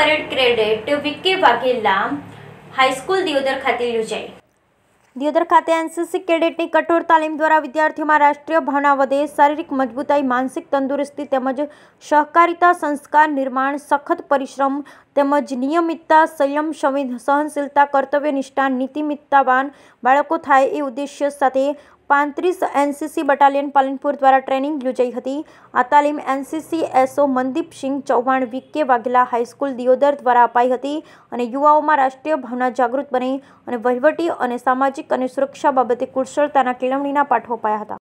parade credit VK Vaghela high school Deodar ખાતે યોજાઈ દિયોદર ખાતે એનસીસી કેડેટની કઠોર તાલીમ દ્વારા વિદ્યાર્થીઓમાં રાષ્ટ્રીય ભાવના વધે શારીરિક મજબૂતાઈ માનસિક તંદુરસ્તી તેમજ સહકારિતા સંસ્કાર નિર્માણ સખત પરિશ્રમ તેમજ નિયમિતતા સંયમ સંવેદ સહનશીલતા કર્તવ્યનિષ્ઠા નીતિમિત્તાવાન બાળકો થાય એ ઉદ્દેશ્ય સાથે પાંત્રીસ એનસીસી બટાલિયન પાલનપુર દ્વારા ટ્રેનિંગ યોજાઈ હતી આ તાલીમ NCC SO Mandipsinh Chauhan VK Vaghela high school Deodar દ્વારા અપાઈ હતી અને યુવાઓમાં રાષ્ટ્રીય ભાવના જાગૃત બની અને વહીવટી અને સામાજિક અને સુરક્ષા બાબતે કુશળતાના કેળવણીના પાઠો અપાયા હતા